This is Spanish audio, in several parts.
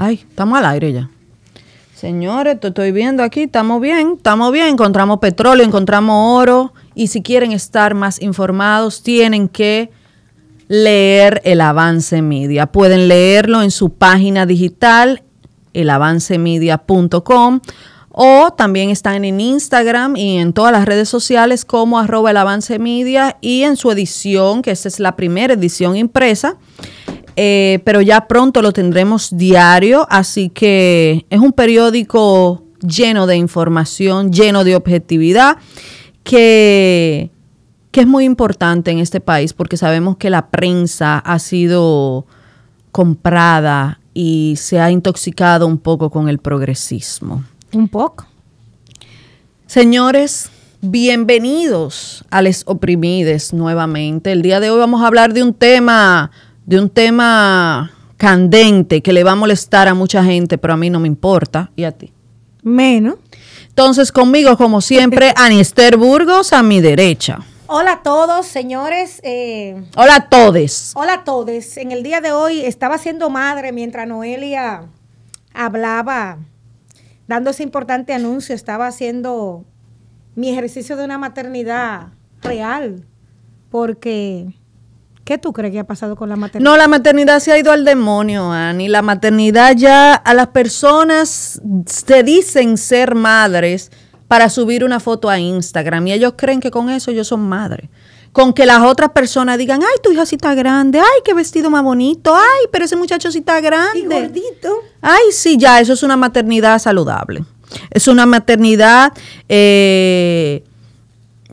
Ay, estamos al aire ya. Señores, te estoy viendo aquí, estamos bien, estamos bien, encontramos petróleo, encontramos oro y si quieren estar más informados tienen que leer el Avance Media. Pueden leerlo en su página digital, elavancemedia.com o también están en Instagram y en todas las redes sociales como arroba el avance media y en su edición, que esta es la primera edición impresa, eh, pero ya pronto lo tendremos diario, así que es un periódico lleno de información, lleno de objetividad, que, que es muy importante en este país porque sabemos que la prensa ha sido comprada y se ha intoxicado un poco con el progresismo. Un poco. Señores, bienvenidos a Les Oprimides nuevamente. El día de hoy vamos a hablar de un tema de un tema candente que le va a molestar a mucha gente, pero a mí no me importa. ¿Y a ti? Menos. Entonces, conmigo, como siempre, Anister Burgos a mi derecha. Hola a todos, señores. Eh, hola a todes. Hola a todes. En el día de hoy estaba siendo madre mientras Noelia hablaba, dando ese importante anuncio. Estaba haciendo mi ejercicio de una maternidad real, porque ¿Qué tú crees que ha pasado con la maternidad? No, la maternidad se ha ido al demonio, Ani. La maternidad ya a las personas te dicen ser madres para subir una foto a Instagram y ellos creen que con eso yo son madre, Con que las otras personas digan, ay, tu hija sí está grande, ay, qué vestido más bonito, ay, pero ese muchacho sí está grande. Y gordito. Ay, sí, ya, eso es una maternidad saludable. Es una maternidad eh,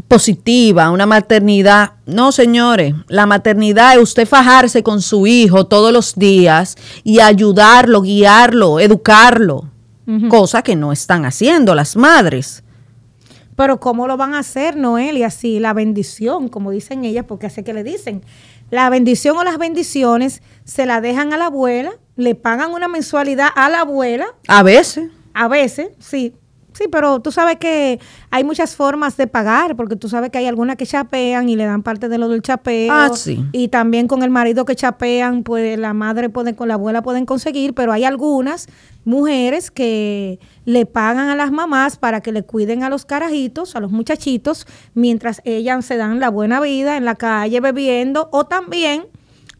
positiva, una maternidad. No, señores, la maternidad es usted fajarse con su hijo todos los días y ayudarlo, guiarlo, educarlo, cosa que no están haciendo las madres. Pero ¿cómo lo van a hacer, Noelia, Y así la bendición, como dicen ellas, porque hace que le dicen, la bendición o las bendiciones se la dejan a la abuela, le pagan una mensualidad a la abuela. A veces. A veces, sí, Sí, pero tú sabes que hay muchas formas de pagar, porque tú sabes que hay algunas que chapean y le dan parte de lo del chapeo. Ah, sí. Y también con el marido que chapean, pues la madre puede, con la abuela pueden conseguir, pero hay algunas mujeres que le pagan a las mamás para que le cuiden a los carajitos, a los muchachitos, mientras ellas se dan la buena vida en la calle bebiendo o también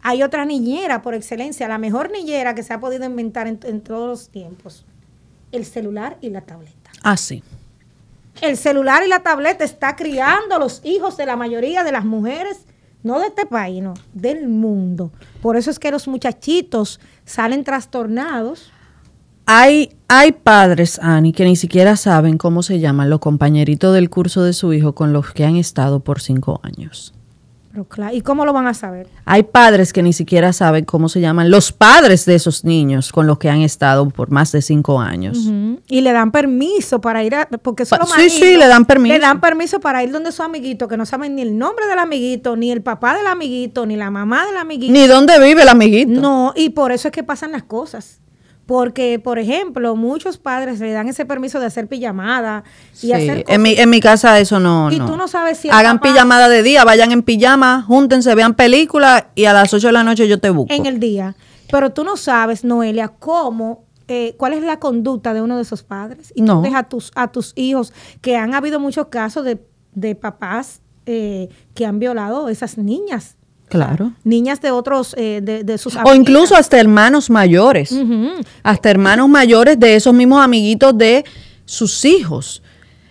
hay otra niñera por excelencia, la mejor niñera que se ha podido inventar en, en todos los tiempos, el celular y la tableta. Así. El celular y la tableta está criando los hijos de la mayoría de las mujeres, no de este país, no, del mundo. Por eso es que los muchachitos salen trastornados. Hay, hay padres, Ani, que ni siquiera saben cómo se llaman los compañeritos del curso de su hijo con los que han estado por cinco años claro, ¿y cómo lo van a saber? Hay padres que ni siquiera saben cómo se llaman los padres de esos niños con los que han estado por más de cinco años. Y le dan permiso para ir a... Porque Sí, sí, le dan permiso. Le dan permiso para ir donde su amiguito, que no saben ni el nombre del amiguito, ni el papá del amiguito, ni la mamá del amiguito. Ni dónde vive el amiguito. No, y por eso es que pasan las cosas. Porque, por ejemplo, muchos padres le dan ese permiso de hacer pijamada y hacer En mi, casa eso no. Y tú no sabes si. Hagan pijamada de día, vayan en pijama, júntense, vean película y a las 8 de la noche yo te busco. En el día. Pero tú no sabes, Noelia, cómo eh, cuál es la conducta de uno de esos padres. Y no. a tus, a tus hijos, que han habido muchos casos de, papás eh, que han violado a esas niñas. Claro. Niñas de otros, eh, de, de, sus O incluso hasta hermanos mayores. Hasta hermanos mayores de esos mismos amiguitos de sus hijos.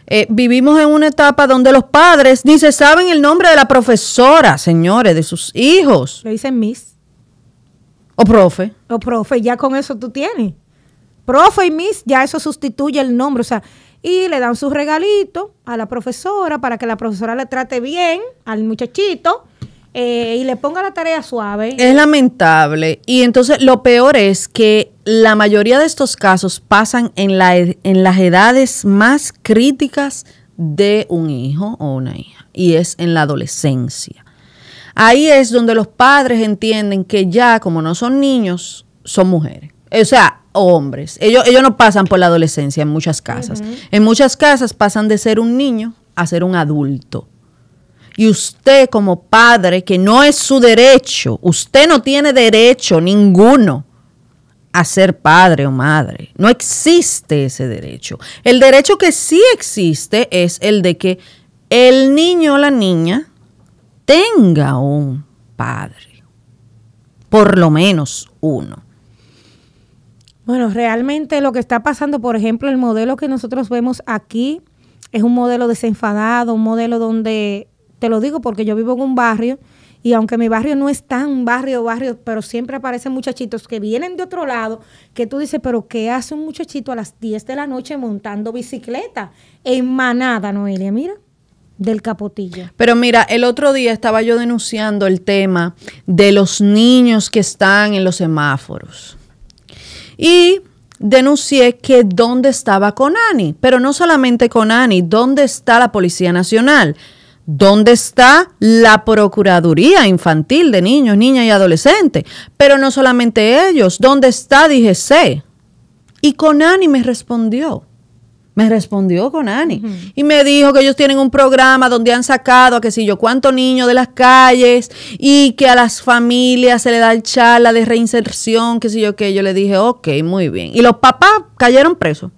Eh, vivimos en una etapa donde los padres ni se saben el nombre de la profesora, señores, de sus hijos. Le dicen Miss. O profe. O profe, ya con eso tú tienes. Profe y Miss, ya eso sustituye el nombre. O sea, y le dan sus regalitos a la profesora para que la profesora le trate bien al muchachito eh, y le ponga la tarea suave. Es lamentable. Y entonces lo peor es que la mayoría de estos casos pasan en, en las edades más críticas de un hijo o una hija, y es en la adolescencia. Ahí es donde los padres entienden que ya, como no son niños, son mujeres. O sea, hombres. Ellos, no pasan por la adolescencia en muchas casas. En muchas casas pasan de ser un niño a ser un adulto. Y usted como padre, que no es su derecho, usted no tiene derecho ninguno a ser padre o madre. No existe ese derecho. El derecho que sí existe es el de que el niño o la niña tenga un padre. Por lo menos uno. Bueno, realmente lo que está pasando, por ejemplo, el modelo que nosotros vemos aquí es un modelo desenfadado, un modelo donde te lo digo porque yo vivo en un barrio y aunque mi barrio no es tan barrio, barrio, pero siempre aparecen muchachitos que vienen de otro lado, que tú dices, pero ¿qué hace un muchachito a las 10 de la noche montando bicicleta en manada, Noelia? Mira del capotillo. Pero mira, el otro día estaba yo denunciando el tema de los niños que están en los semáforos. Y denuncié que dónde estaba Conani, pero no solamente con Conani, dónde está la Policía Nacional. ¿Dónde está la Procuraduría Infantil de Niños, Niñas y Adolescentes? Pero no solamente ellos, ¿dónde está DGC? Y Conani me respondió. Me respondió Conani. Ani Y me dijo que ellos tienen un programa donde han sacado a qué sé yo cuántos niños de las calles y que a las familias se le da el charla de reinserción, qué sé yo qué. Yo le dije, ok, muy bien. Y los papás cayeron presos.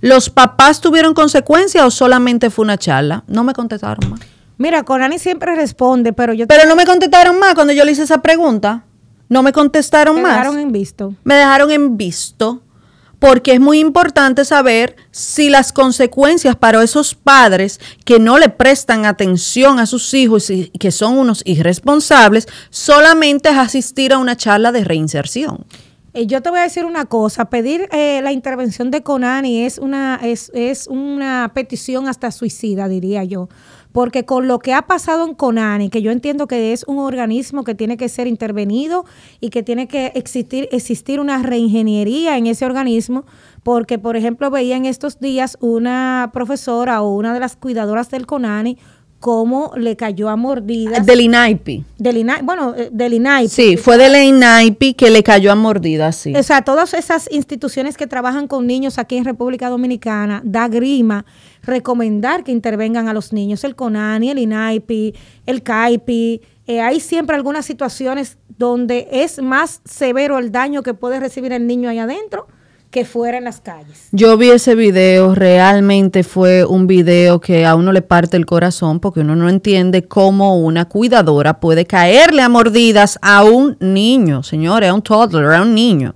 ¿Los papás tuvieron consecuencias o solamente fue una charla? No me contestaron más. Mira, Corani siempre responde, pero yo... Pero no me contestaron más cuando yo le hice esa pregunta. No me contestaron más. Me dejaron en visto. Me dejaron en visto porque es muy importante saber si las consecuencias para esos padres que no le prestan atención a sus hijos y que son unos irresponsables solamente es asistir a una charla de reinserción. Eh, yo te voy a decir una cosa, pedir eh, la intervención de Conani es una, es, es una petición hasta suicida, diría yo porque con lo que ha pasado en CONANI, que yo entiendo que es un organismo que tiene que ser intervenido y que tiene que existir, existir una reingeniería en ese organismo, porque por ejemplo veía en estos días una profesora o una de las cuidadoras del CONANI cómo le cayó a mordida Del INAIPI. Del INAI, bueno, eh, del INAIPI. Sí, fue del INAIPI que le cayó a mordida, sí. O sea, todas esas instituciones que trabajan con niños aquí en República Dominicana, da grima recomendar que intervengan a los niños, el CONANI, el INAIPI, el CAIPI. Eh, hay siempre algunas situaciones donde es más severo el daño que puede recibir el niño ahí adentro fuera en las calles. Yo vi ese video, realmente fue un video que a uno le parte el corazón porque uno no entiende cómo una cuidadora puede caerle a mordidas a un niño, señores, a un toddler, a un niño.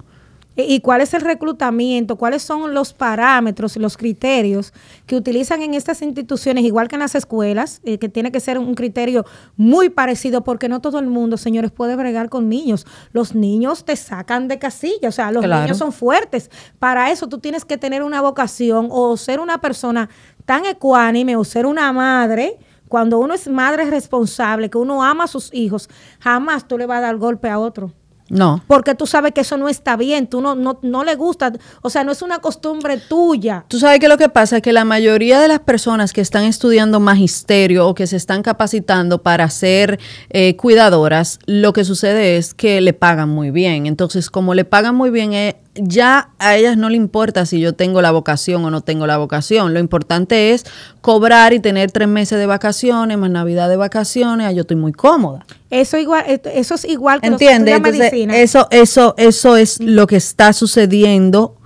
Eh, y cuál es el reclutamiento, cuáles son los parámetros, los criterios que utilizan en estas instituciones, igual que en las escuelas, eh, que tiene que ser un criterio muy parecido, porque no todo el mundo, señores, puede bregar con niños. Los niños te sacan de casilla, o sea, los niños son fuertes. Para eso tú tienes que tener una vocación o ser una persona tan ecuánime o ser una madre cuando uno es madre responsable, que uno ama a sus hijos, jamás tú le vas a dar golpe a otro. No. Porque tú sabes que eso no está bien, tú no, no, le gusta, o sea, no es una costumbre tuya. Tú sabes que lo que pasa es que la mayoría de las personas que están estudiando magisterio o que se están capacitando para ser eh, cuidadoras, lo que sucede es que le pagan muy bien. Entonces, como le pagan muy bien, eh, ya a ellas no le importa si yo tengo la vocación o no tengo la vocación. Lo importante es cobrar y tener tres meses de vacaciones, más Navidad de vacaciones. yo estoy muy cómoda. Eso igual, eso es igual que ¿Entiende? medicina. Eso, eso, eso es mm. lo que está sucediendo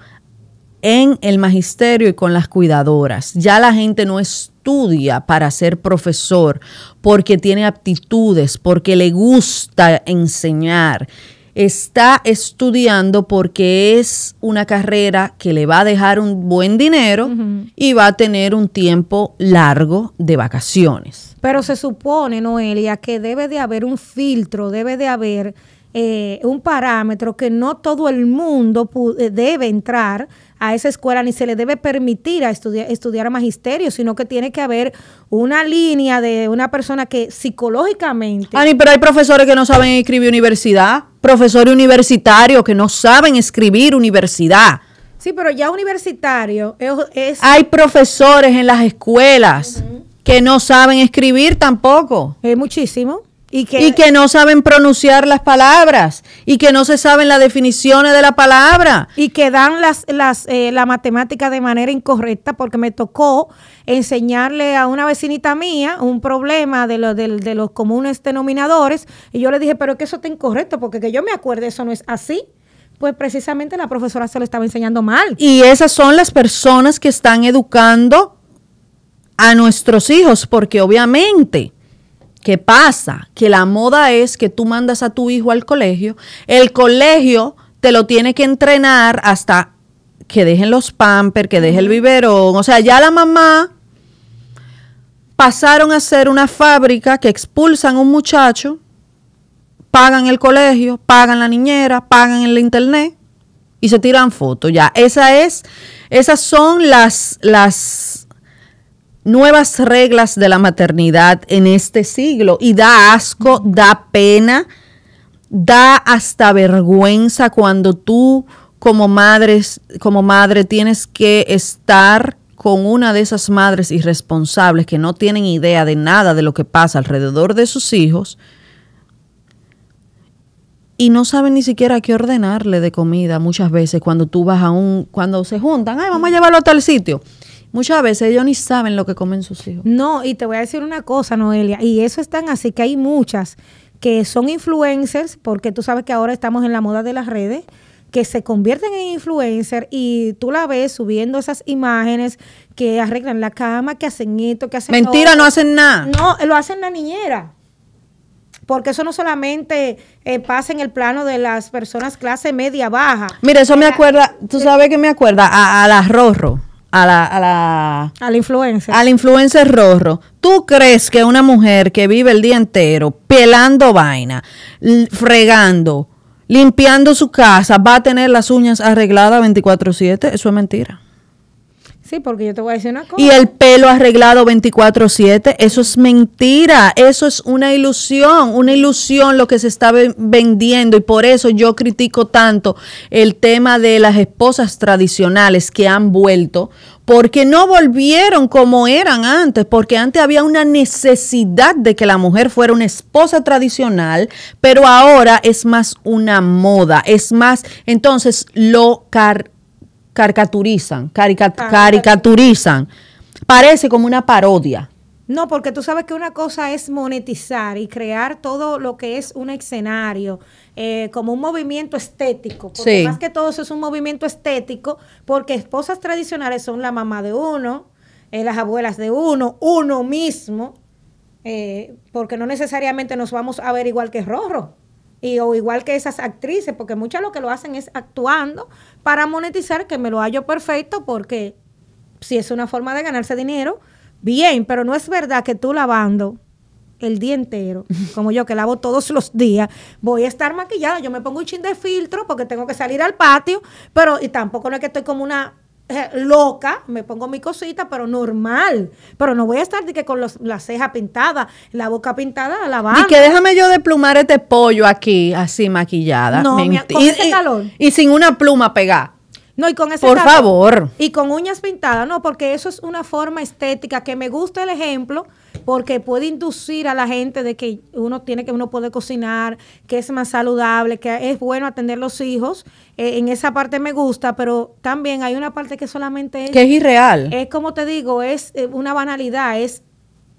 en el magisterio y con las cuidadoras. Ya la gente no estudia para ser profesor porque tiene aptitudes, porque le gusta enseñar está estudiando porque es una carrera que le va a dejar un buen dinero y va a tener un tiempo largo de vacaciones. Pero se supone, Noelia, que debe de haber un filtro, debe de haber eh, un parámetro que no todo el mundo eh, debe entrar a esa escuela ni se le debe permitir a estudiar, estudiar magisterio, sino que tiene que haber una línea de una persona que psicológicamente... Ani, pero hay profesores que no saben escribir universidad profesores universitarios que no saben escribir universidad. Sí, pero ya universitario es... Hay profesores en las escuelas que no saben escribir tampoco. es muchísimo. Y que, no saben pronunciar las palabras y que no se saben las definiciones de la palabra. Y que dan las, las, eh, la matemática de manera incorrecta porque me tocó enseñarle a una vecinita mía un problema de, lo, de los comunes denominadores y yo le dije, pero es que eso está incorrecto porque que yo me acuerde eso no es así pues precisamente la profesora se lo estaba enseñando mal. Y esas son las personas que están educando a nuestros hijos, porque obviamente ¿Qué pasa? Que la moda es que tú mandas a tu hijo al colegio, el colegio te lo tiene que entrenar hasta que dejen los pampers, que deje el biberón. O sea, ya la mamá pasaron a ser una fábrica que expulsan a un muchacho, pagan el colegio, pagan la niñera, pagan el internet y se tiran fotos. Ya, esa es, esas son las, las nuevas reglas de la maternidad en este siglo y da asco, da pena, da hasta vergüenza cuando tú como madres, como madre tienes que estar con una de esas madres irresponsables que no tienen idea de nada de lo que pasa alrededor de sus hijos y no saben ni siquiera qué ordenarle de comida muchas veces cuando tú vas a un cuando se juntan, ay, vamos a llevarlo a tal sitio Muchas veces ellos ni saben lo que comen sus hijos. No, y te voy a decir una cosa, Noelia, y eso es tan así que hay muchas que son influencers, porque tú sabes que ahora estamos en la moda de las redes, que se convierten en influencers y tú la ves subiendo esas imágenes que arreglan la cama, que hacen esto, que hacen... Mentira, no hacen nada. No, lo hacen la niñera porque eso no solamente eh, pasa en el plano de las personas clase media baja. Mira, eso me acuerda, tú eh, sabes que me acuerda a, a la Rorro a la, a la, a la influencia A influencer Rorro. ¿Tú crees que una mujer que vive el día entero pelando vaina, fregando, limpiando su casa, va a tener las uñas arregladas 24/7? Eso es mentira. Sí, porque yo te voy a decir una cosa. Y el pelo arreglado 24/7, eso es mentira, eso es una ilusión, una ilusión lo que se está vendiendo y por eso yo critico tanto el tema de las esposas tradicionales que han vuelto, porque no volvieron como eran antes, porque antes había una necesidad de que la mujer fuera una esposa tradicional, pero ahora es más una moda, es más, entonces lo car caricaturizan, ah, caricaturizan. Parece como una parodia. No, porque tú sabes que una cosa es monetizar y crear todo lo que es un escenario, eh, como un movimiento estético. Porque más que todo eso es un movimiento estético, porque esposas tradicionales son la mamá de uno, eh, las abuelas de uno, uno mismo, eh, porque no necesariamente nos vamos a ver igual que Rorro o igual que esas actrices, porque muchas lo que lo hacen es actuando para monetizar, que me lo hallo perfecto, porque si es una forma de ganarse dinero, bien, pero no es verdad que tú lavando el día entero, como yo que lavo todos los días, voy a estar maquillada, yo me pongo un chin de filtro porque tengo que salir al patio, pero y tampoco no es que estoy como una eh, loca, me pongo mi cosita, pero normal. Pero no voy a estar de que con la ceja pintada, la boca pintada, la a Y que déjame yo plumar este pollo aquí, así maquillada. No, con y, calor. Y, sin una pluma pegada. No, y con ese Por favor. Y con uñas pintadas, no, porque eso es una forma estética que me gusta el ejemplo porque puede inducir a la gente de que uno tiene que uno puede cocinar, que es más saludable, que es bueno atender los hijos. Eh, en esa parte me gusta, pero también hay una parte que solamente es que es irreal. Es como te digo, es eh, una banalidad, es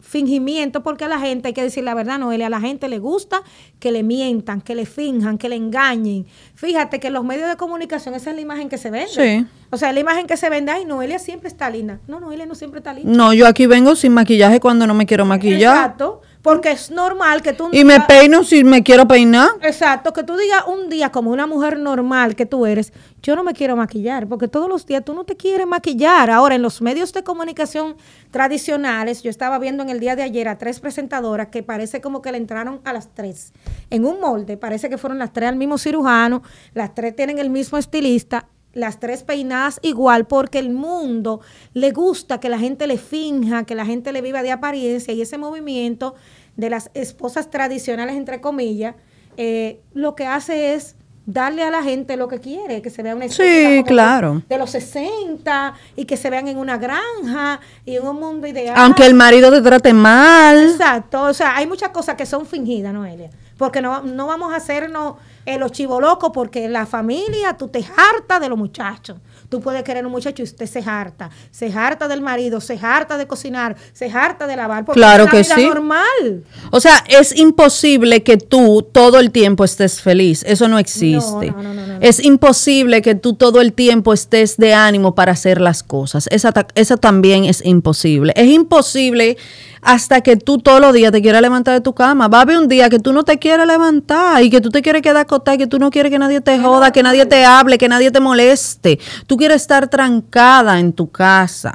fingimiento, porque a la gente, hay que decir la verdad, Noelia, a la gente le gusta que le mientan, que le finjan, que le engañen. Fíjate que los medios de comunicación, esa es la imagen que se vende. Sí. O sea, la imagen que se vende, ay, Noelia siempre está linda. No, Noelia no siempre está linda. No, yo aquí vengo sin maquillaje cuando no me quiero maquillar. Exacto. Porque es normal que tú... Y me peino si me quiero peinar. Exacto, que tú digas un día como una mujer normal que tú eres, yo no me quiero maquillar, porque todos los días tú no te quieres maquillar. Ahora, en los medios de comunicación tradicionales, yo estaba viendo en el día de ayer a tres presentadoras que parece como que le entraron a las tres en un molde, parece que fueron las tres al mismo cirujano, las tres tienen el mismo estilista las tres peinadas igual, porque el mundo le gusta que la gente le finja, que la gente le viva de apariencia y ese movimiento de las esposas tradicionales, entre comillas, eh, lo que hace es darle a la gente lo que quiere, que se vea una sí, claro. de los 60 y que se vean en una granja y en un mundo ideal. Aunque el marido te trate mal. Exacto, o sea, hay muchas cosas que son fingidas, Noelia porque no, no vamos a hacernos el eh, los loco porque la familia, tú te harta de los muchachos. Tú puedes querer un muchacho y usted se harta. Se harta del marido, se harta de cocinar, se harta de lavar. Porque claro es que normal. O sea, es imposible que tú todo el tiempo estés feliz. Eso no existe. No, no, no, es imposible que tú todo el tiempo estés de ánimo para hacer las cosas. Esa, esa también es imposible. Es imposible hasta que tú todos los días te quieras levantar de tu cama. Va a haber un día que tú no te quieres levantar y que tú te quieres quedar acostada y que tú no quieres que nadie te joda, que nadie te hable, que nadie te moleste. Tú quieres estar trancada en tu casa.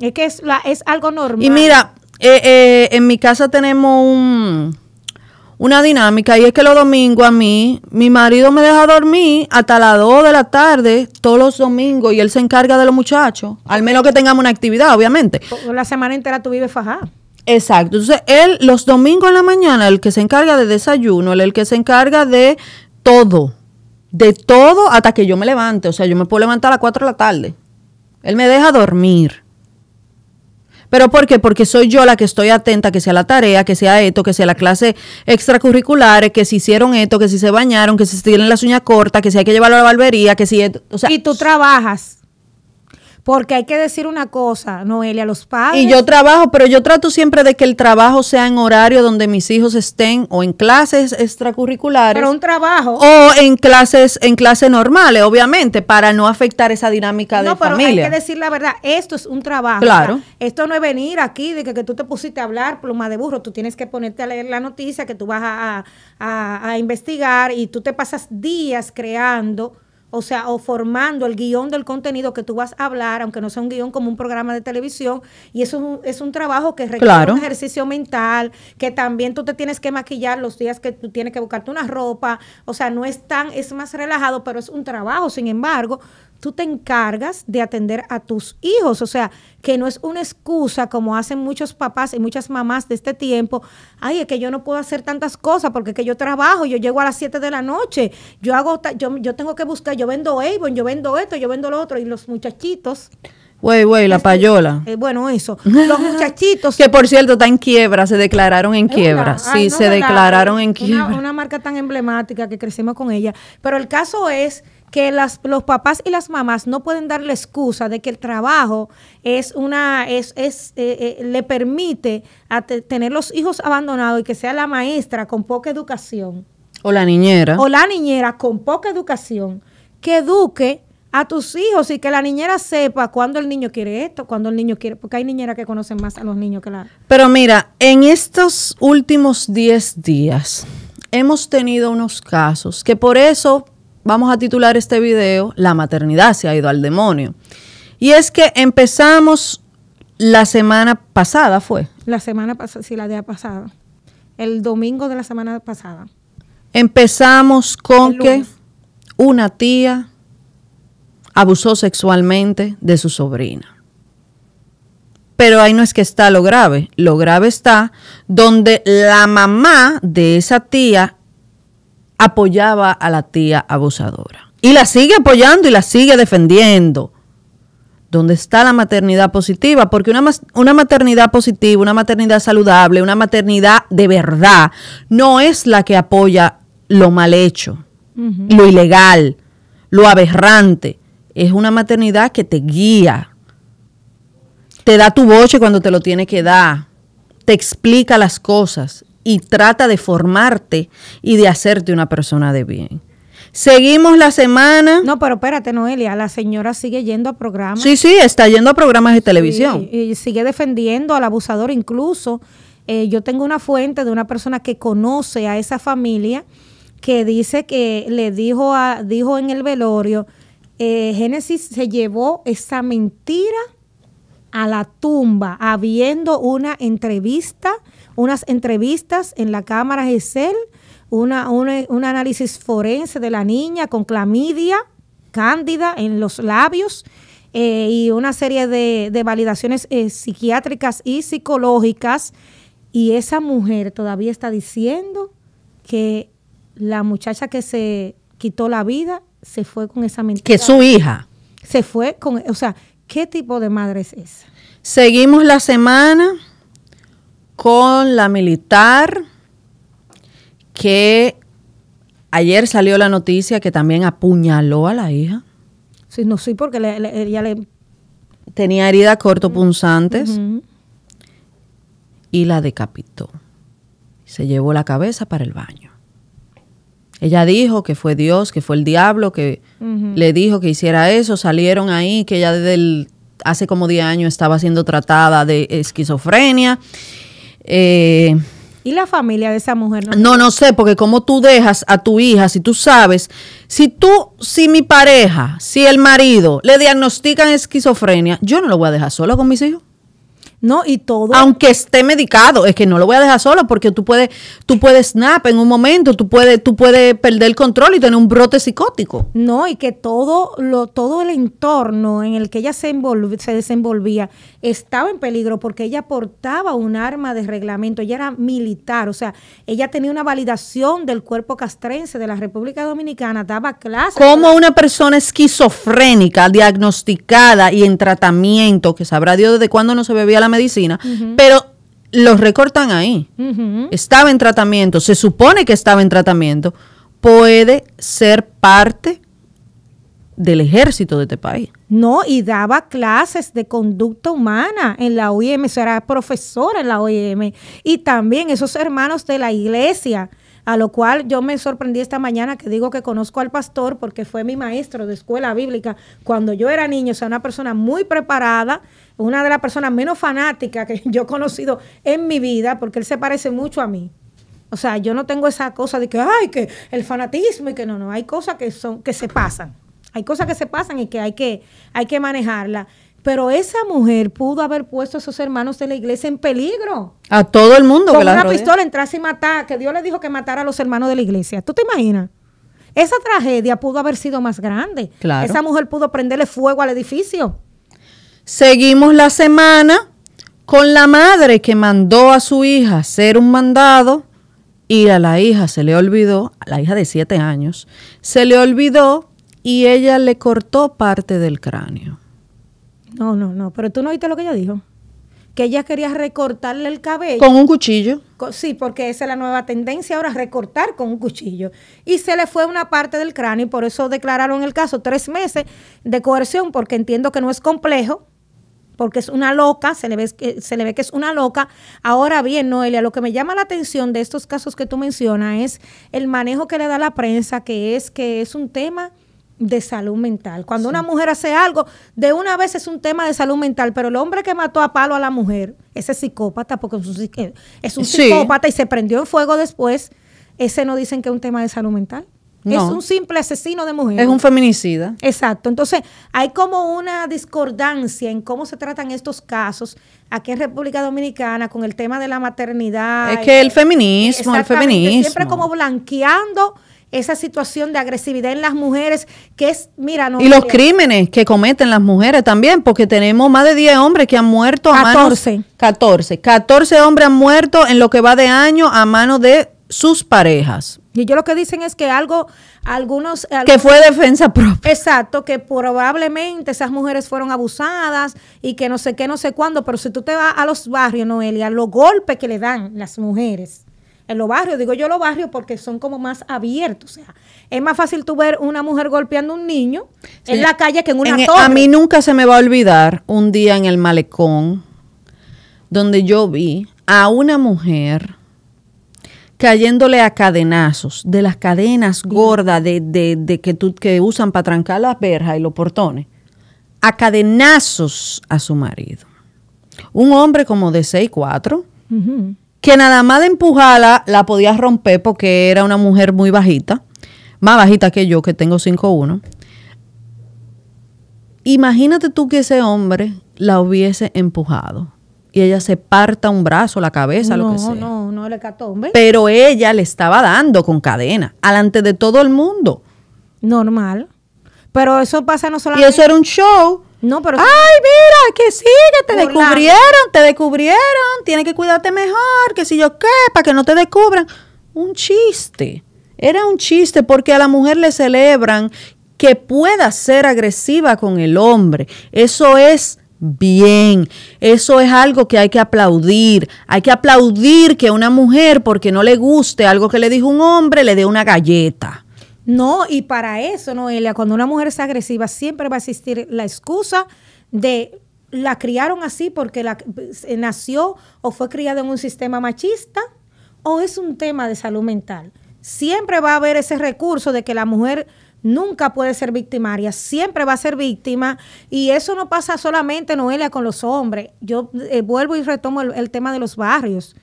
Es que es, la, es algo normal. Y mira, eh, eh, en mi casa tenemos un una dinámica y es que los domingos a mí, mi marido me deja dormir hasta las 2 de la tarde todos los domingos y él se encarga de los muchachos, al menos que tengamos una actividad, obviamente. La semana entera tú vives fajada. Exacto, entonces él los domingos en la mañana, el que se encarga de desayuno, el, el que se encarga de todo, de todo hasta que yo me levante, o sea, yo me puedo levantar a las 4 de la tarde. Él me deja dormir. ¿Pero por qué? Porque soy yo la que estoy atenta, que sea la tarea, que sea esto, que sea la clase extracurricular, que si hicieron esto, que si se bañaron, que si tienen las uñas cortas, que si hay que llevarlo a la barbería, que si... o sea, y tú trabajas. Porque hay que decir una cosa, Noelia, los padres. Y yo trabajo, pero yo trato siempre de que el trabajo sea en horario donde mis hijos estén o en clases extracurriculares. Pero un trabajo. O en clases, en clases normales, obviamente, para no afectar esa dinámica de familia. No, pero hay que decir la verdad, esto es un trabajo. Claro. esto no es venir aquí de que, tú te pusiste a hablar pluma de burro, tú tienes que ponerte a leer la noticia que tú vas a investigar y tú te pasas días creando o sea, o formando el guión del contenido que tú vas a hablar, aunque no sea un guión como un programa de televisión, y eso es un, trabajo que requiere un ejercicio mental, que también tú te tienes que maquillar los días que tú tienes que buscarte una ropa, o sea, no es tan, es más relajado, pero es un trabajo, sin embargo, tú te encargas de atender a tus hijos. O sea, que no es una excusa como hacen muchos papás y muchas mamás de este tiempo. Ay, es que yo no puedo hacer tantas cosas porque es que yo trabajo, yo llego a las 7 de la noche, yo hago, yo, yo tengo que buscar, yo vendo Avon, yo vendo esto, yo vendo lo otro. Y los muchachitos. Güey, güey, la este, payola. Eh, bueno, eso. Los muchachitos. que por cierto, está en quiebra, se declararon en quiebra. sí, se declararon en quiebra. una marca tan emblemática que crecimos con ella. Pero el caso es que las, los papás y las mamás no pueden dar la excusa de que el trabajo es una es, es eh, eh, le permite tener los hijos abandonados y que sea la maestra con poca educación o la niñera o la niñera con poca educación que eduque a tus hijos y que la niñera sepa cuándo el niño quiere esto, cuándo el niño quiere, porque hay niñeras que conocen más a los niños que la... Pero mira, en estos últimos 10 días hemos tenido unos casos que por eso vamos a titular este video, La maternidad se ha ido al demonio. Y es que empezamos la semana pasada, ¿fue? La semana pasada, sí, la día pasada. El domingo de la semana pasada. Empezamos con que una tía abusó sexualmente de su sobrina. Pero ahí no es que está lo grave. Lo grave está donde la mamá de esa tía apoyaba a la tía abusadora. Y la sigue apoyando y la sigue defendiendo. ¿Dónde está la maternidad positiva? Porque una, una, maternidad positiva, una maternidad saludable, una maternidad de verdad, no es la que apoya lo mal hecho, lo ilegal, lo aberrante. Es una maternidad que te guía, te da tu boche cuando te lo tiene que dar, te explica las cosas y trata de formarte y de hacerte una persona de bien. Seguimos la semana. No, pero espérate, Noelia, la señora sigue yendo a programas. Sí, sí, está yendo a programas de televisión. y sigue defendiendo al abusador incluso. Eh, yo tengo una fuente de una persona que conoce a esa familia que dice que le dijo, a, dijo en el velorio, eh, Génesis se llevó esa mentira a la tumba, habiendo una entrevista unas entrevistas en la Cámara GESEL, una, un análisis forense de la niña con clamidia cándida en los labios eh, y una serie de, validaciones eh, psiquiátricas y psicológicas. Y esa mujer todavía está diciendo que la muchacha que se quitó la vida se fue con esa mentira. Que su hija. Se fue con, o sea, ¿qué tipo de madre es esa? Seguimos la semana con la militar que ayer salió la noticia que también apuñaló a la hija. Sí, no, sé porque ella le... Tenía heridas cortopunzantes y la decapitó. Se llevó la cabeza para el baño. Ella dijo que fue Dios, que fue el diablo, que le dijo que hiciera eso. Salieron ahí, que ella desde hace como 10 años estaba siendo tratada de esquizofrenia eh, ¿Y la familia de esa mujer? No, no, no sé, porque como tú dejas a tu hija, si tú sabes, si tú, si mi pareja, si el marido le diagnostican esquizofrenia, yo no lo voy a dejar solo con mis hijos. ¿no? Y todo. Aunque esté medicado, es que no lo voy a dejar solo porque tú puedes, tú puedes snap en un momento, tú puedes, tú puedes perder el control y tener un brote psicótico. No, y que todo, lo, todo el entorno en el que ella se, se desenvolvía estaba en peligro porque ella portaba un arma de reglamento, ella era militar, o sea, ella tenía una validación del cuerpo castrense de la República Dominicana, daba clases. Como una persona esquizofrénica, diagnosticada y en tratamiento, que sabrá Dios desde cuándo no se bebía la medicina, pero los recortan ahí. Estaba en tratamiento, se supone que estaba en tratamiento, puede ser parte del ejército de este país. No, y daba clases de conducta humana en la OIM, o profesora en la OIM, y también esos hermanos de la iglesia a lo cual yo me sorprendí esta mañana que digo que conozco al pastor porque fue mi maestro de escuela bíblica cuando yo era niño, o sea, una persona muy preparada, una de las personas menos fanáticas que yo he conocido en mi vida, porque él se parece mucho a mí. O sea, yo no tengo esa cosa de que, ay, que el fanatismo y que no, no, hay cosas que son, que se pasan. Hay cosas que se pasan y que hay que, hay que manejarla. Pero esa mujer pudo haber puesto a sus hermanos de la iglesia en peligro. A todo el mundo. Con una pistola entrase y matar, que Dios le dijo que matara a los hermanos de la iglesia. ¿Tú te imaginas? Esa tragedia pudo haber sido más grande. Esa mujer pudo prenderle fuego al edificio. Seguimos la semana con la madre que mandó a su hija hacer un mandado y a la hija se le olvidó, a la hija de siete años, se le olvidó y ella le cortó parte del cráneo. No, no, no. Pero tú no oíste lo que ella dijo. Que ella quería recortarle el cabello. Con un cuchillo. sí, porque esa es la nueva tendencia ahora, recortar con un cuchillo. Y se le fue una parte del cráneo y por eso declararon el caso tres meses de coerción, porque entiendo que no es complejo, porque es una loca, se le, ve, eh, se le ve que es una loca. Ahora bien, Noelia, lo que me llama la atención de estos casos que tú mencionas es el manejo que le da la prensa, que es que es un tema de salud mental. Cuando una mujer hace algo, de una vez es un tema de salud mental, pero el hombre que mató a palo a la mujer, ese psicópata, porque es un, es un psicópata y se prendió en fuego después, ese no dicen que es un tema de salud mental. Es un simple asesino de mujer. Es un feminicida. Exacto. Entonces, hay como una discordancia en cómo se tratan estos casos aquí en República Dominicana con el tema de la maternidad. Es que el feminismo, el feminismo. Siempre como blanqueando esa situación de agresividad en las mujeres, que es, mira, no. Y los crímenes que cometen las mujeres también, porque tenemos más de 10 hombres que han muerto a 14. Manos, 14. 14 hombres han muerto en lo que va de año a manos de sus parejas. Y yo lo que dicen es que algo, algunos, algunos, Que fue defensa propia. Exacto, que probablemente esas mujeres fueron abusadas y que no sé qué, no sé cuándo, pero si tú te vas a los barrios, Noelia, los golpes que le dan las mujeres en los barrios, digo yo los barrios porque son como más abiertos, o sea, es más fácil tú ver una mujer golpeando a un niño en la calle que en una e- A mí nunca se me va a olvidar un día en el malecón donde yo vi a una mujer cayéndole a cadenazos, de las cadenas gordas de, de, que, que usan para trancar las verjas y los portones, a cadenazos a su marido. Un hombre como de 6'4", cuatro que nada más de empujarla la podías romper porque era una mujer muy bajita, más bajita que yo, que tengo 5'1. Imagínate tú que ese hombre la hubiese empujado y ella se parta un brazo, la cabeza, lo que sea. No, no, le cató, hombre. Pero ella le estaba dando con cadena, alante de todo el mundo. Normal. Pero eso pasa no solamente. Y eso era un show pero. ¡Ay, mira! Que sí, que te descubrieron, te descubrieron. Tienes que cuidarte mejor, que si yo qué, para que no te descubran. Un chiste. Era un chiste porque a la mujer le celebran que pueda ser agresiva con el hombre. Eso es bien. Eso es algo que hay que aplaudir. Hay que aplaudir que una mujer, porque no le guste algo que le dijo un hombre, le dé una galleta. No, y para eso, Noelia, cuando una mujer es agresiva, siempre va a existir la excusa de la criaron así porque la, eh, nació o fue criada en un sistema machista o es un tema de salud mental. Siempre va a haber ese recurso de que la mujer nunca puede ser victimaria, siempre va a ser víctima y eso no pasa solamente, Noelia, con los hombres. Yo eh, vuelvo y retomo el, tema de los barrios.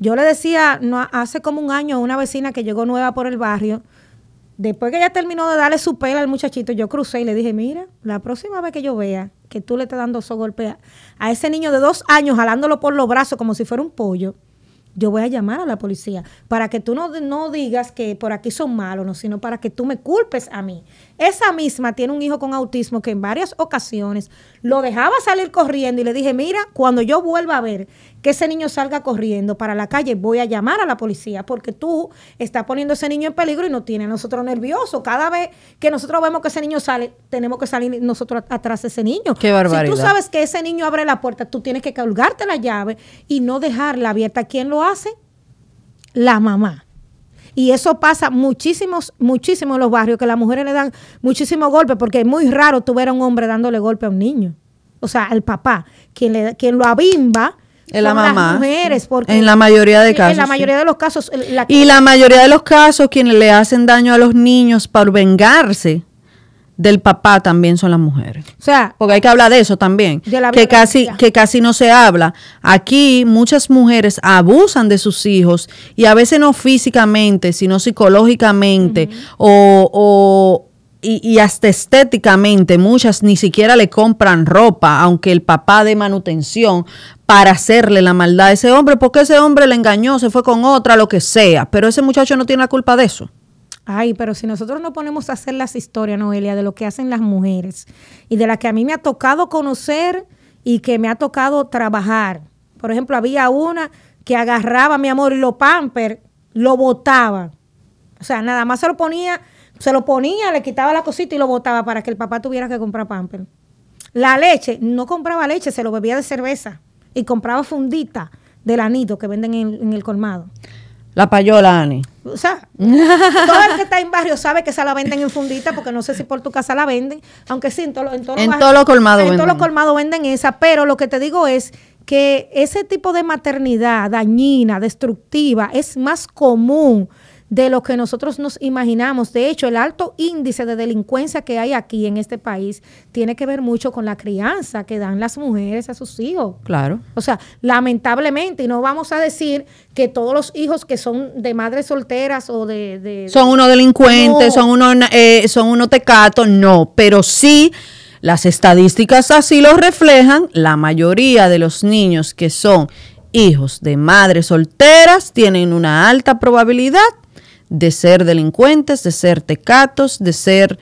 Yo le decía hace como un año a una vecina que llegó nueva por el barrio, Después que ella terminó de darle su pela al muchachito, yo crucé y le dije, mira, la próxima vez que yo vea que tú le estás dando esos golpes a ese niño de dos años, jalándolo por los brazos como si fuera un pollo, yo voy a llamar a la policía para que tú no, no digas que por aquí son malos, sino para que tú me culpes a mí. Esa misma tiene un hijo con autismo que en varias ocasiones lo dejaba salir corriendo y le dije, mira, cuando yo vuelva a ver que ese niño salga corriendo para la calle, voy a llamar a la policía porque tú estás poniendo ese niño en peligro y nos tiene a nosotros nerviosos. Cada vez que nosotros vemos que ese niño sale, tenemos que salir nosotros atrás de ese niño. Qué barbaridad. Si tú sabes que ese niño abre la puerta, tú tienes que colgarte la llave y no dejarla abierta. ¿Quién lo hace? La mamá. Y eso pasa muchísimos, muchísimos en los barrios, que las mujeres le dan muchísimos golpes, porque es muy raro tuviera un hombre dándole golpe a un niño. O sea, al papá, quien, le, quien lo abimba, en la mamá. Las mujeres porque en la mayoría de casos. En la mayoría de los casos. y la mayoría de los casos quienes le hacen daño a los niños por vengarse del papá también son las mujeres. O sea, porque hay que hablar de eso también, que casi que casi no se habla. Aquí muchas mujeres abusan de sus hijos y a veces no físicamente, sino psicológicamente o, o y, y, hasta estéticamente, muchas ni siquiera le compran ropa, aunque el papá dé manutención para hacerle la maldad a ese hombre, porque ese hombre le engañó, se fue con otra, lo que sea, pero ese muchacho no tiene la culpa de eso. Ay, pero si nosotros no ponemos a hacer las historias, Noelia, de lo que hacen las mujeres y de las que a mí me ha tocado conocer y que me ha tocado trabajar. Por ejemplo, había una que agarraba, mi amor, y lo pamper, lo botaba. O sea, nada más se lo ponía, se lo ponía, le quitaba la cosita y lo botaba para que el papá tuviera que comprar pamper. La leche, no compraba leche, se lo bebía de cerveza y compraba fundita del anito que venden en, en el colmado. La payola, Ani. O sea, todo el que está en barrio sabe que esa la venden en fundita, porque no sé si por tu casa la venden, aunque sí, en todos los colmados venden esa, pero lo que te digo es que ese tipo de maternidad dañina, destructiva, es más común de lo que nosotros nos imaginamos. De hecho, el alto índice de delincuencia que hay aquí en este país tiene que ver mucho con la crianza que dan las mujeres a sus hijos. Claro. O sea, lamentablemente, y no vamos a decir que todos los hijos que son de madres solteras o de... son unos delincuentes, son unos eh, son unos tecatos, no, pero sí... Las estadísticas así lo reflejan. La mayoría de los niños que son hijos de madres solteras tienen una alta probabilidad de ser delincuentes, de ser tecatos, de ser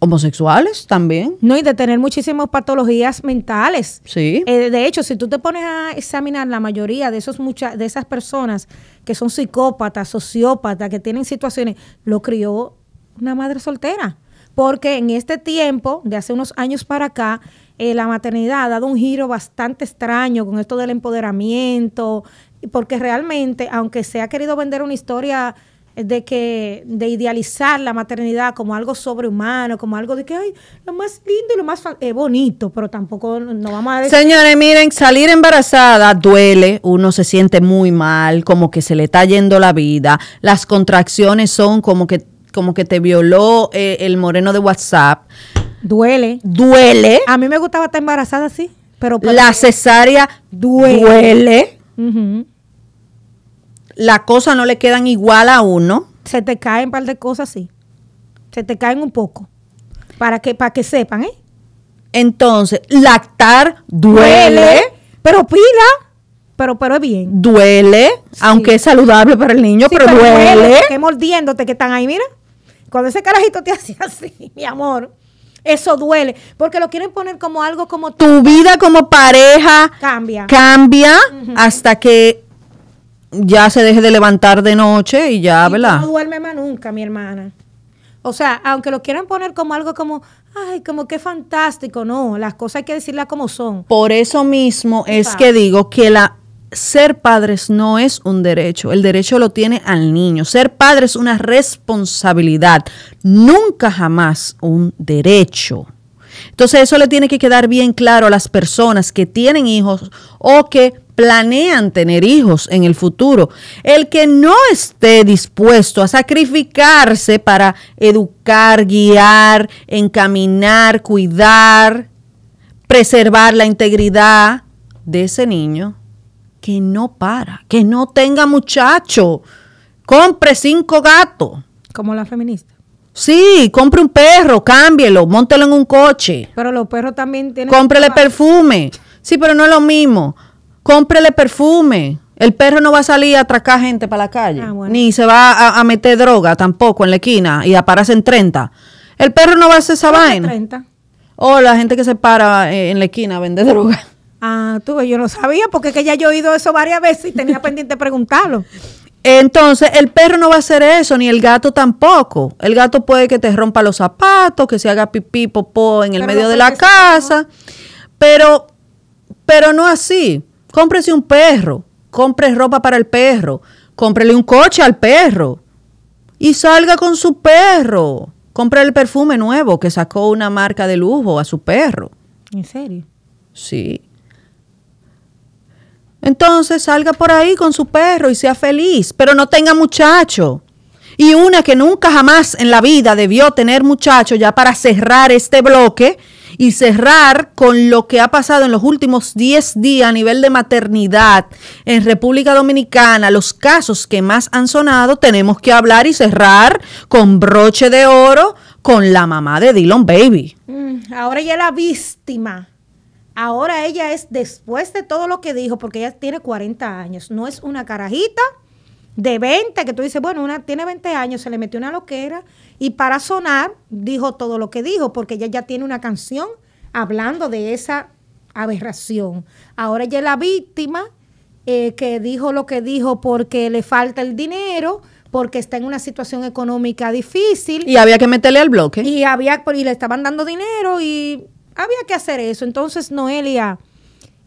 homosexuales también. No, y de tener muchísimas patologías mentales. Sí. Eh, de hecho, si tú te pones a examinar la mayoría de, esos de esas personas que son psicópatas, sociópatas, que tienen situaciones, lo crió una madre soltera. Porque en este tiempo, de hace unos años para acá, eh, la maternidad ha dado un giro bastante extraño con esto del empoderamiento, porque realmente, aunque se ha querido vender una historia de que de idealizar la maternidad como algo sobrehumano, como algo de que ay, lo más lindo y lo más bonito, pero tampoco no vamos a decir. Señores, miren, salir embarazada duele, uno se siente muy mal, como que se le está yendo la vida, las contracciones son como que como que te violó eh, el moreno de WhatsApp. Duele. Duele. A mí me gustaba estar embarazada, sí, pero la cesárea duele. duele las cosas no le quedan igual a uno. Se te caen un par de cosas, sí. Se te caen un poco. Para que, para que sepan, ¿eh? Entonces, lactar duele. pero pila. Pero, pero es bien. Duele, aunque es saludable para el niño, pero, duele. Que mordiéndote que están ahí, mira. Cuando ese carajito te hacía así, mi amor eso duele, porque lo quieren poner como algo como tu vida como pareja cambia. Cambia hasta que ya se deje de levantar de noche y ya, y ¿verdad? No duerme más nunca, mi hermana. O sea, aunque lo quieran poner como algo como, ay, como qué fantástico, no, las cosas hay que decirlas como son. Por eso mismo es que digo que la ser padres no es un derecho, el derecho lo tiene al niño. Ser padre es una responsabilidad, nunca jamás un derecho. Entonces eso le tiene que quedar bien claro a las personas que tienen hijos o que planean tener hijos en el futuro. El que no esté dispuesto a sacrificarse para educar, guiar, encaminar, cuidar, preservar la integridad de ese niño, que no para, que no tenga muchacho, compre cinco gatos. Como la feminista. Sí, compre un perro, cámbielo, móntelo en un coche. Pero los perros también tienen. Cómprele perfume. Sí, pero no es lo mismo. Cómprele perfume. El perro no va a salir a atracar gente para la calle, ah, ni se va a, meter droga tampoco en la esquina y a pararse en 30. El perro no va a hacer esa vaina. 30. O la gente que se para eh, en la esquina a vender droga. Ah, tú, yo no sabía porque es que ya yo he oído eso varias veces y tenía pendiente preguntarlo. Entonces, el perro no va a hacer eso, ni el gato tampoco. El gato puede que te rompa los zapatos, que se haga pipí, popó en el medio de la casa, pero, pero no así. Cómprese un perro, compre ropa para el perro, cómprele un coche al perro y salga con su perro. Compre el perfume nuevo que sacó una marca de lujo a su perro. ¿En serio? Sí. Entonces salga por ahí con su perro y sea feliz, pero no tenga muchacho. Y una que nunca jamás en la vida debió tener muchacho, ya para cerrar este bloque y cerrar con lo que ha pasado en los últimos 10 días a nivel de maternidad en República Dominicana, los casos que más han sonado, tenemos que hablar y cerrar con broche de oro con la mamá de Dylan Baby. Mm, ahora ya la víctima Ahora ella es, después de todo lo que dijo, porque ella tiene 40 años, no es una carajita de 20 que tú dices, bueno, una tiene 20 años, se le metió una loquera y para sonar dijo todo lo que dijo, porque ella ya tiene una canción hablando de esa aberración. Ahora ella es la víctima eh, que dijo lo que dijo porque le falta el dinero, porque está en una situación económica difícil. Y había que meterle al bloque. Y había, y le estaban dando dinero y había que hacer eso. Entonces, Noelia,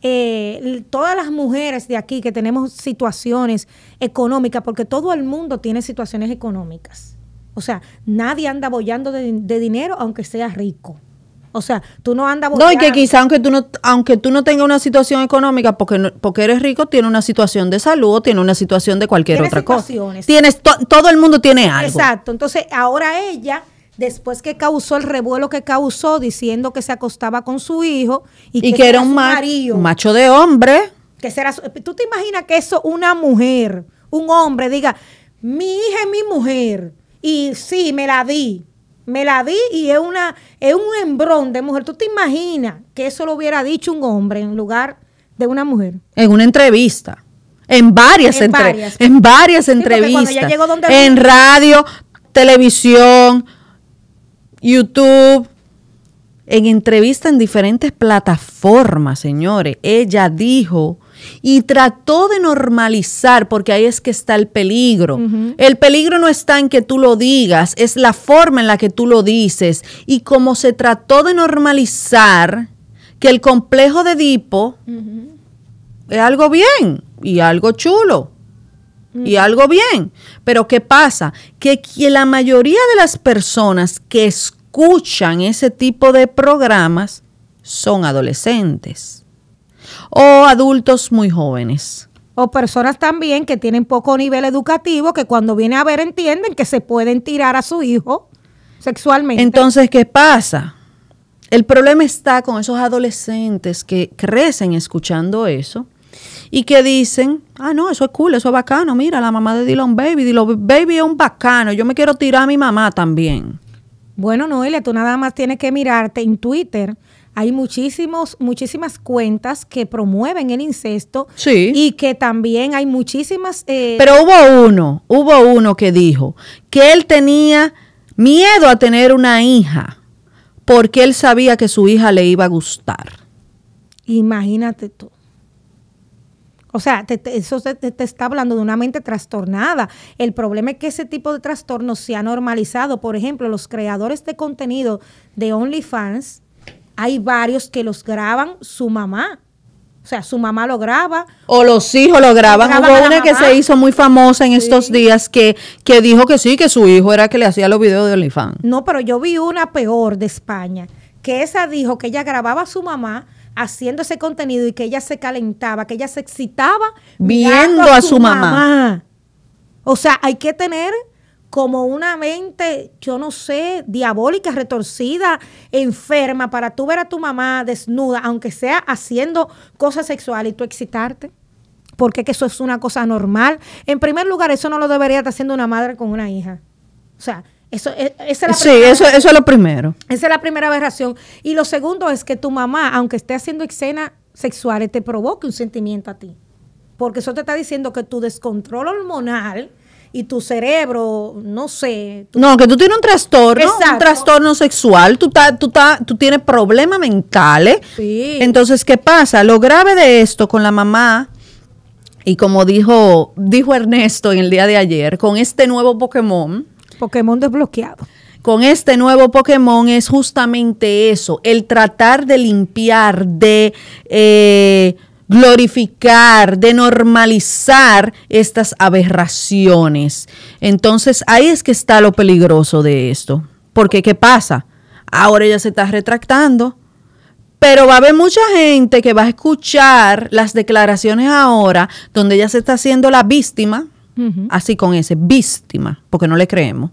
eh, todas las mujeres de aquí que tenemos situaciones económicas, porque todo el mundo tiene situaciones económicas. O sea, nadie anda bollando de, dinero aunque sea rico. O sea, tú no andas bollando. No, y que quizá aunque tú no, aunque tú no tengas una situación económica porque, porque eres rico, tiene una situación de salud tiene una situación de cualquier otra cosa. Tienes todo el mundo tiene algo. Exacto. Entonces, ahora ella después que causó el revuelo que causó diciendo que se acostaba con su hijo y, que, era un macho de hombre. Que será ¿Tú te imaginas que eso una mujer, un hombre, diga, mi hija es mi mujer y sí, me la di? Me la di y es, una, es un embrón de mujer. ¿Tú te imaginas que eso lo hubiera dicho un hombre en lugar de una mujer? En una entrevista. En varias, en varias. En varias entrevistas. en radio, televisión, YouTube, en entrevista en diferentes plataformas, señores. Ella dijo y trató de normalizar, porque ahí es que está el peligro. El peligro no está en que tú lo digas, es la forma en la que tú lo dices. Y como se trató de normalizar que el complejo de Edipo es algo bien y algo chulo y algo bien. Pero ¿qué pasa? Que, la mayoría de las personas que escuchan ese tipo de programas son adolescentes o adultos muy jóvenes. O personas también que tienen poco nivel educativo que cuando viene a ver entienden que se pueden tirar a su hijo sexualmente. Entonces, ¿qué pasa? El problema está con esos adolescentes que crecen escuchando eso y que dicen, ah, no, eso es cool, eso es bacano, mira, la mamá de Dylan Baby, Dylan Baby es un bacano, yo me quiero tirar a mi mamá también. Bueno, Noelia, tú nada más tienes que mirarte en Twitter. Hay muchísimos, muchísimas cuentas que promueven el incesto sí. y que también hay muchísimas... Eh, Pero hubo uno, hubo uno que dijo que él tenía miedo a tener una hija porque él sabía que su hija le iba a gustar. Imagínate tú. O sea, eso te, está hablando de una mente trastornada. El problema es que ese tipo de trastorno se ha normalizado. Por ejemplo, los creadores de contenido de OnlyFans, hay varios que los graban su mamá. O sea, su mamá lo graba. O los hijos lo graban. Hubo una que se hizo muy famosa en estos días que, que dijo que sí, que su hijo era que le hacía los videos de OnlyFans. No, pero yo vi una peor de España, que esa dijo que ella grababa a su mamá haciendo ese contenido y que ella se calentaba, que ella se excitaba viendo a su, mamá. O sea, hay que tener como una mente, yo no sé, diabólica, retorcida, enferma, para tú ver a tu mamá desnuda, aunque sea haciendo cosas sexuales y tú excitarte. Porque que eso es una cosa normal. En primer lugar, eso no lo debería estar haciendo una madre con una hija. O sea, eso, sí, eso, es lo primero. Esa es la primera aberración. Y lo segundo es que tu mamá, aunque esté haciendo escenas sexuales, te provoque un sentimiento a ti. Porque eso te está diciendo que tu descontrol hormonal y tu cerebro, no sé. No, que tú tienes un trastorno, un trastorno sexual, tú, tú, tú tienes problemas mentales. Sí. Entonces, ¿qué pasa? Lo grave de esto con la mamá, y como dijo, dijo Ernesto en el día de ayer, con este nuevo Pokémon, Pokémon desbloqueado. Con este nuevo Pokémon es justamente eso, el tratar de limpiar, de eh, glorificar, de normalizar estas aberraciones. Entonces ahí es que está lo peligroso de esto. Porque ¿qué pasa? Ahora ella se está retractando. Pero va a haber mucha gente que va a escuchar las declaraciones ahora donde ella se está haciendo la víctima, así con ese, víctima, porque no le creemos.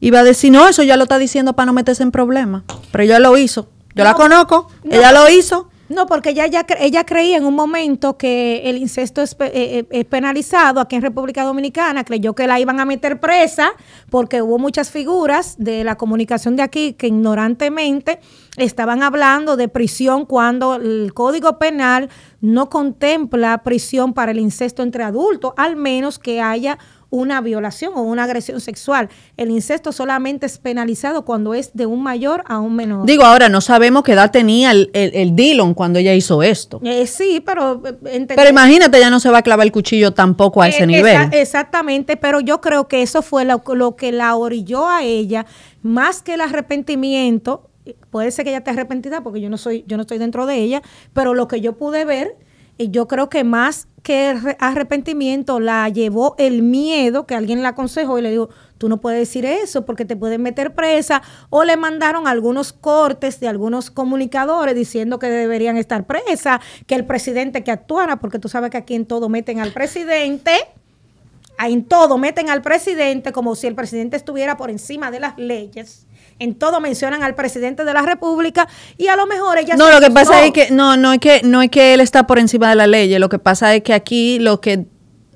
Iba a decir, no, eso ya lo está diciendo para no meterse en problemas. Pero ella lo hizo. Yo la conozco, ella lo hizo. No, porque ella, creía en un momento que el incesto es, eh, eh, es, penalizado aquí en República Dominicana, creyó que la iban a meter presa porque hubo muchas figuras de la comunicación de aquí que ignorantemente Estaban hablando de prisión cuando el Código Penal no contempla prisión para el incesto entre adultos, al menos que haya una violación o una agresión sexual. El incesto solamente es penalizado cuando es de un mayor a un menor. Digo, ahora no sabemos qué edad tenía el, el, Dillon cuando ella hizo esto. Eh, sí, pero... Eh, pero imagínate, ya no se va a clavar el cuchillo tampoco a eh, ese nivel. exactamente, pero yo creo que eso fue lo que la orilló a ella, más que el arrepentimiento, puede ser que ella esté arrepentida porque yo no soy, yo no estoy dentro de ella, pero lo que yo pude ver, y eh, yo creo que más que arrepentimiento la llevó el miedo que alguien le aconsejó y le dijo, tú no puedes decir eso porque te pueden meter presa o le mandaron algunos cortes de algunos comunicadores diciendo que deberían estar presa, que el presidente que actuara, porque tú sabes que aquí en todo meten al presidente en todo meten al presidente como si el presidente estuviera por encima de las leyes en todo mencionan al presidente de la República y a lo mejor ella... No, lo que pasa es que no, no es que no es que él está por encima de la ley, lo que pasa es que aquí los que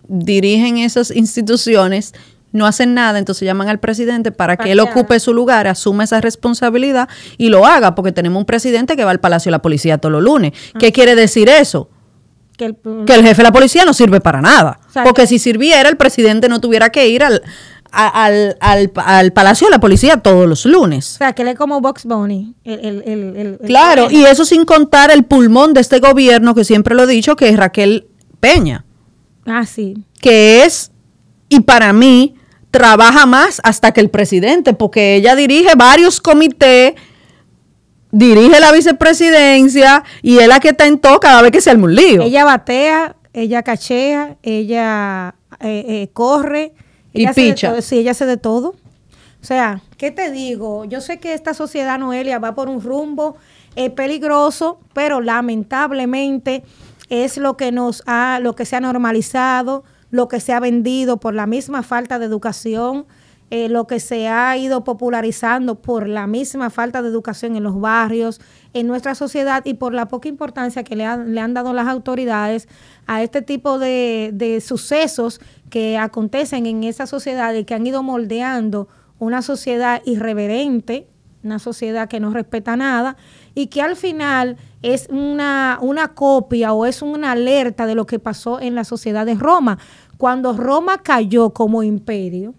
dirigen esas instituciones no hacen nada, entonces llaman al presidente para que él ocupe su lugar, asuma esa responsabilidad y lo haga, porque tenemos un presidente que va al Palacio de la Policía todos los lunes. ¿Qué ah. quiere decir eso? Que el, jefe de la policía no sirve para nada. porque si sirviera, el presidente no tuviera que ir al, al, Palacio de la Policía todos los lunes. O sea, que le como Box Bunny. El, claro, y eso sin contar el pulmón de este gobierno, que siempre lo he dicho, que es Raquel Peña. Ah, sí. Que es, y para mí, trabaja más hasta que el presidente, porque ella dirige varios comités, dirige la vicepresidencia y es la que está en todo cada vez que se arma Ella batea, ella cachea, ella eh, eh, corre y picha. sí, ella hace de todo. O sea, ¿qué te digo? Yo sé que esta sociedad, Noelia, va por un rumbo peligroso, pero lamentablemente es lo que nos ha, lo que se ha normalizado, lo que se ha vendido por la misma falta de educación, eh, lo que se ha ido popularizando por la misma falta de educación en los barrios, en nuestra sociedad y por la poca importancia que le, han dado las autoridades a este tipo de, sucesos que acontecen en esa sociedad y que han ido moldeando una sociedad irreverente, una sociedad que no respeta nada y que al final es una, una copia o es una alerta de lo que pasó en la sociedad de Roma. Cuando Roma cayó como imperio,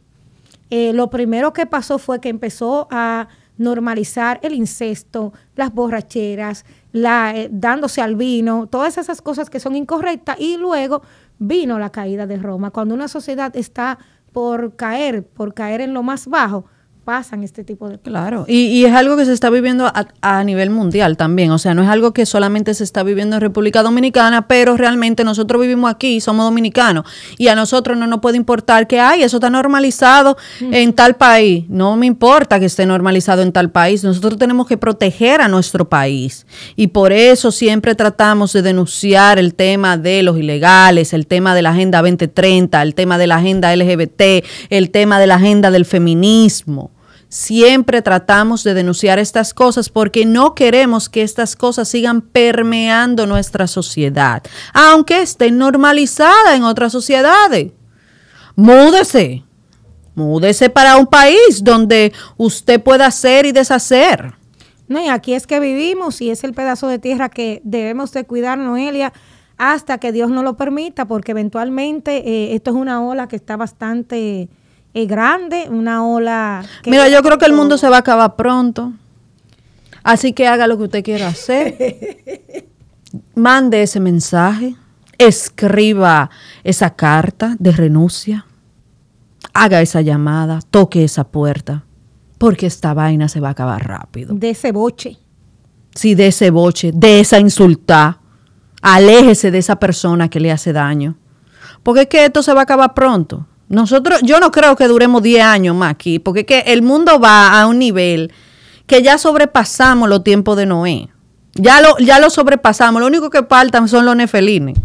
eh, lo primero que pasó fue que empezó a normalizar el incesto, las borracheras, eh, dándose al vino, todas esas cosas que son incorrectas. Y luego vino la caída de Roma. Cuando una sociedad está por caer, por caer en lo más bajo, pasan este tipo de Claro, y, es algo que se está viviendo a, nivel mundial también, o sea, no es algo que solamente se está viviendo en República Dominicana, pero realmente nosotros vivimos aquí somos dominicanos, y a nosotros no nos puede importar que, hay, eso está normalizado mm. en tal país, no me importa que esté normalizado en tal país, nosotros tenemos que proteger a nuestro país, y por eso siempre tratamos de denunciar el tema de los ilegales, el tema de la Agenda 2030, el tema de la Agenda LGBT, el tema de la Agenda del feminismo siempre tratamos de denunciar estas cosas porque no queremos que estas cosas sigan permeando nuestra sociedad, aunque estén normalizada en otras sociedades. Múdese, múdese para un país donde usted pueda hacer y deshacer. No, y aquí es que vivimos y es el pedazo de tierra que debemos de cuidar, Noelia, hasta que Dios no lo permita, porque eventualmente eh, esto es una ola que está bastante es grande, una ola... Mira, yo creo que el mundo oh. se va a acabar pronto. Así que haga lo que usted quiera hacer. Mande ese mensaje. Escriba esa carta de renuncia. Haga esa llamada. Toque esa puerta. Porque esta vaina se va a acabar rápido. De ese boche. Sí, de ese boche. De esa insulta. Aléjese de esa persona que le hace daño. Porque es que esto se va a acabar pronto. Nosotros, yo no creo que duremos 10 años más aquí, porque que el mundo va a un nivel que ya sobrepasamos los tiempos de Noé. Ya lo, ya lo sobrepasamos. Lo único que faltan son los nefelines.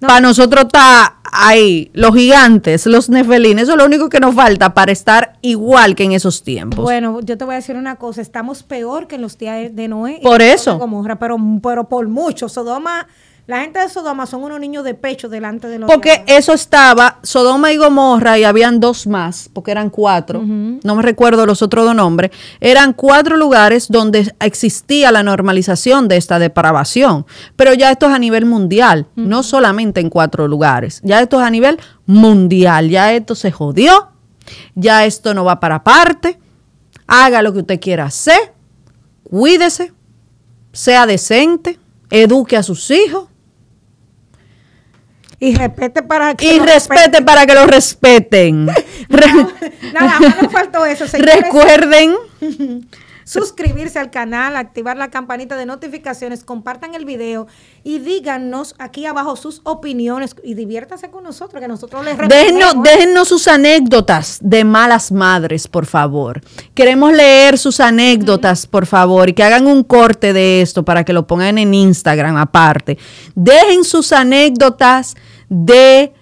Para nosotros está ahí, los gigantes, los nefelines. Eso es lo único que nos falta para estar igual que en esos tiempos. Bueno, yo te voy a decir una cosa. Estamos peor que en los días de Noé. Por eso. Como, pero, pero por mucho. Sodoma la gente de Sodoma son unos niños de pecho delante de los Porque eso estaba, Sodoma y Gomorra, y habían dos más, porque eran cuatro, no me recuerdo los otros dos nombres, eran cuatro lugares donde existía la normalización de esta depravación. Pero ya esto es a nivel mundial, no solamente en cuatro lugares, ya esto es a nivel mundial, ya esto se jodió, ya esto no va para parte, haga lo que usted quiera hacer, cuídese, sea decente, eduque a sus hijos y respete para que Y respeten para que lo respeten. nada más nos faltó eso. Señores. Recuerden suscribirse al canal, activar la campanita de notificaciones, compartan el video y díganos aquí abajo sus opiniones y diviértase con nosotros, que nosotros les déjenos, déjenos sus anécdotas de malas madres, por favor. Queremos leer sus anécdotas, por favor, y que hagan un corte de esto para que lo pongan en Instagram aparte. Dejen sus anécdotas de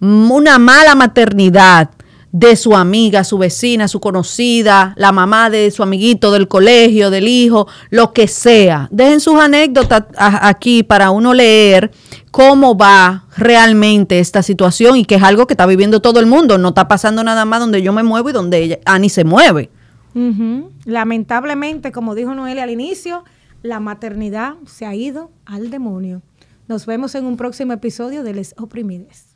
una mala maternidad, de su amiga, su vecina, su conocida, la mamá de su amiguito del colegio, del hijo, lo que sea. Dejen sus anécdotas aquí para uno leer cómo va realmente esta situación y que es algo que está viviendo todo el mundo. No está pasando nada más donde yo me muevo y donde ella, Ani se mueve. Lamentablemente, como dijo Noelia al inicio, la maternidad se ha ido al demonio. Nos vemos en un próximo episodio de Les Oprimides.